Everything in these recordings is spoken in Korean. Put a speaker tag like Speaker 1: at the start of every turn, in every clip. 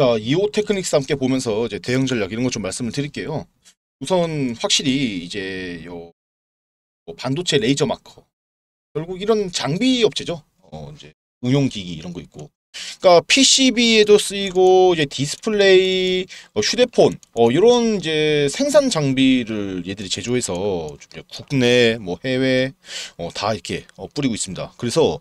Speaker 1: 자, 이오 테크닉스 함께 보면서 이제 대응 전략 이런 것 좀 말씀을 드릴게요. 우선 확실히 이제 요 뭐 반도체 레이저 마커 결국 이런 장비 업체죠. 어, 이제 응용 기기 이런 거 있고 그러니까 PCB에도 쓰이고 이제 디스플레이, 어, 휴대폰 어, 이런 이제 생산 장비를 얘들이 제조해서 국내 뭐 해외 어, 다 이렇게 어, 뿌리고 있습니다. 그래서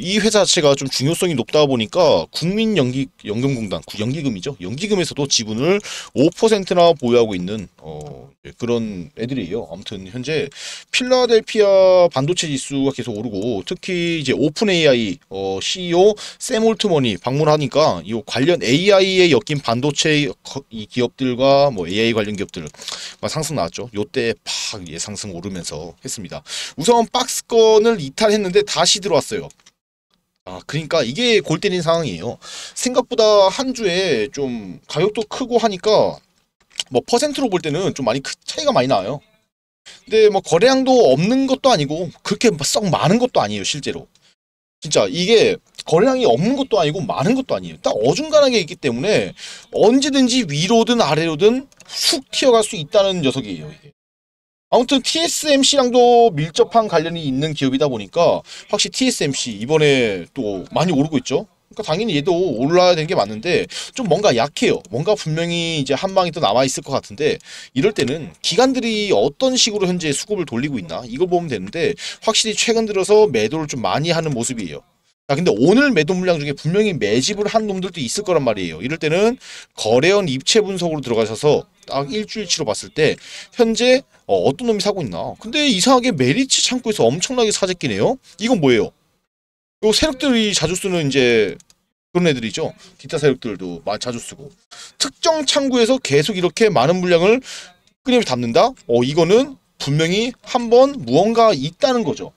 Speaker 1: 이 회사 자체가 좀 중요성이 높다 보니까 국민연기연금공단 연기금이죠. 연기금에서도 지분을 5%나 보유하고 있는 어, 예, 그런 애들이에요. 아무튼 현재 필라델피아 반도체 지수가 계속 오르고 특히 이제 오픈 AI 어, CEO 샘 올트먼이 방문하니까 이 관련 AI에 엮인 반도체 이 기업들과 뭐 AI 관련 기업들 막 상승 나왔죠. 요때 팍 예상승 오르면서 했습니다. 우선 박스권을 이탈했는데 다시 들어왔어요. 아, 그러니까 이게 골 때린 상황이에요. 생각보다 한 주에 좀 가격도 크고 하니까 뭐 퍼센트로 볼 때는 좀 많이 차이가 많이 나요. 근데 뭐 거래량도 없는 것도 아니고 그렇게 썩 많은 것도 아니에요 실제로. 진짜 이게 거래량이 없는 것도 아니고 많은 것도 아니에요. 딱 어중간하게 있기 때문에 언제든지 위로든 아래로든 훅 튀어갈 수 있다는 녀석이에요 이게. 아무튼 TSMC랑도 밀접한 관련이 있는 기업이다 보니까 확실히 TSMC 이번에 또 많이 오르고 있죠. 그러니까 당연히 얘도 올라야 되는 게 맞는데 좀 뭔가 약해요. 뭔가 분명히 이제 한 방이 또 남아 있을 것 같은데 이럴 때는 기관들이 어떤 식으로 현재 수급을 돌리고 있나 이걸 보면 되는데 확실히 최근 들어서 매도를 좀 많이 하는 모습이에요. 자, 아, 근데 오늘 매도 물량 중에 분명히 매집을 한 놈들도 있을 거란 말이에요. 이럴 때는 거래원 입체 분석으로 들어가셔서 딱 일주일치로 봤을 때 현재 어, 어떤 놈이 사고 있나. 근데 이상하게 메리츠 창고에서 엄청나게 사재끼네요. 이건 뭐예요? 요 세력들이 자주 쓰는 이제 그런 애들이죠. 기타 세력들도 자주 쓰고 특정 창구에서 계속 이렇게 많은 물량을 끊임없이 담는다? 어 이거는 분명히 한번 무언가 있다는 거죠.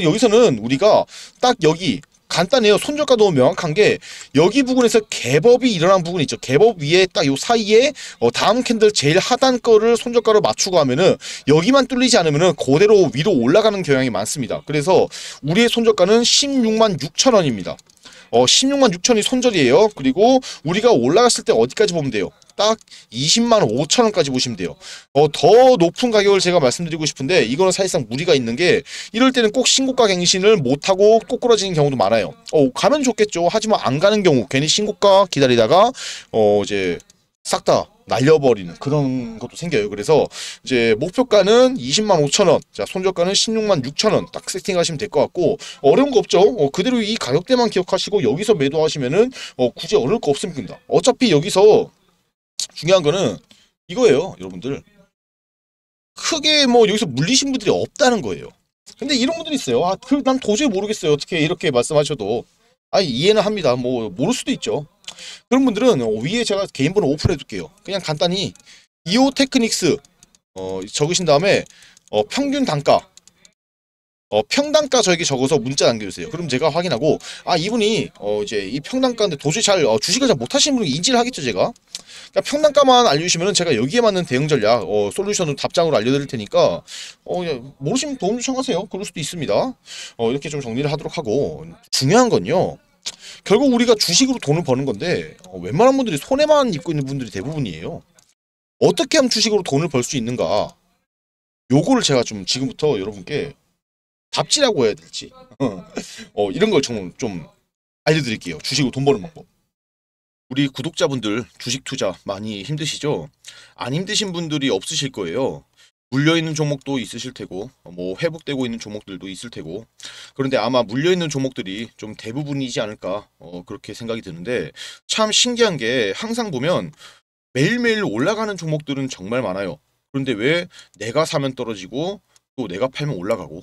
Speaker 1: 여기서는 우리가 딱 여기 간단해요. 손절가 너무 명확한 게 여기 부분에서 개법이 일어난 부분 이 있죠. 개법 위에 딱 요 사이에 어 다음 캔들 제일 하단 거를 손절가로 맞추고 하면은 여기만 뚫리지 않으면은 그대로 위로 올라가는 경향이 많습니다. 그래서 우리의 손절가는 16만 6천 원입니다. 어 16만 6천이 손절이에요. 그리고 우리가 올라갔을 때 어디까지 보면 돼요? 딱 20만 5천 원까지 보시면 돼요. 어, 더 높은 가격을 제가 말씀드리고 싶은데 이거는 사실상 무리가 있는 게 이럴 때는 꼭 신고가 갱신을 못하고 꼬꾸라지는 경우도 많아요. 어, 가면 좋겠죠. 하지만 안 가는 경우 괜히 신고가 기다리다가 어, 이제 싹 다 날려버리는 그런 것도 생겨요. 그래서 이제 목표가는 20만 5천 원, 자 손절가는 16만 6천 원딱 세팅하시면 될 것 같고 어려운 거 없죠. 어, 그대로 이 가격대만 기억하시고 여기서 매도하시면은 어, 굳이 어려울 거 없습니다. 어차피 여기서 중요한 거는 이거예요, 여러분들. 크게 뭐 여기서 물리신 분들이 없다는 거예요. 근데 이런 분들이 있어요. 아, 그, 난 도저히 모르겠어요. 어떻게 이렇게 말씀하셔도. 아, 이해는 합니다. 뭐, 모를 수도 있죠. 그런 분들은 어, 위에 제가 개인번호 오픈해둘게요. 그냥 간단히 이오 테크닉스 어, 적으신 다음에 어, 평균 단가 어, 평당가 저에게 적어서 문자 남겨주세요. 그럼 제가 확인하고 아 이분이 어, 이제 이 평당가인데 도저히 잘 어, 주식을 잘 못하시는 분이 인지를 하겠죠 제가. 그러 그러니까 평당가만 알려주시면 제가 여기에 맞는 대응 전략 어, 솔루션으로 답장으로 알려드릴 테니까 어, 모르시면 도움 요청하세요. 그럴 수도 있습니다. 어, 이렇게 좀 정리를 하도록 하고 중요한 건요. 결국 우리가 주식으로 돈을 버는 건데 어, 웬만한 분들이 손해만 입고 있는 분들이 대부분이에요. 어떻게 하면 주식으로 돈을 벌 수 있는가 요거를 제가 좀 지금부터 여러분께 잡지라고 해야 될지 어, 어 이런 걸좀좀 알려드릴게요. 주식으로 돈 버는 방법. 우리 구독자분들 주식 투자 많이 힘드시죠? 안 힘드신 분들이 없으실 거예요. 물려있는 종목도 있으실 테고 뭐 회복되고 있는 종목들도 있을 테고 그런데 아마 물려있는 종목들이 좀 대부분이지 않을까 어, 그렇게 생각이 드는데 참 신기한 게 항상 보면 매일매일 올라가는 종목들은 정말 많아요 그런데 왜 내가 사면 떨어지고 또 내가 팔면 올라가고